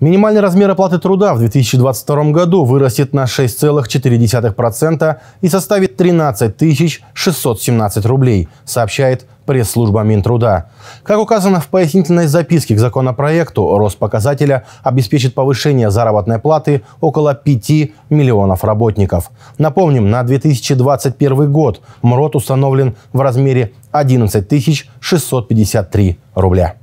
Минимальный размер оплаты труда в 2022 году вырастет на 6,4% и составит 13 617 рублей, сообщает пресс-служба Минтруда. Как указано в пояснительной записке к законопроекту, рост показателя обеспечит повышение заработной платы около 5 миллионов работников. Напомним, на 2021 год МРОТ установлен в размере 11 653 рубля.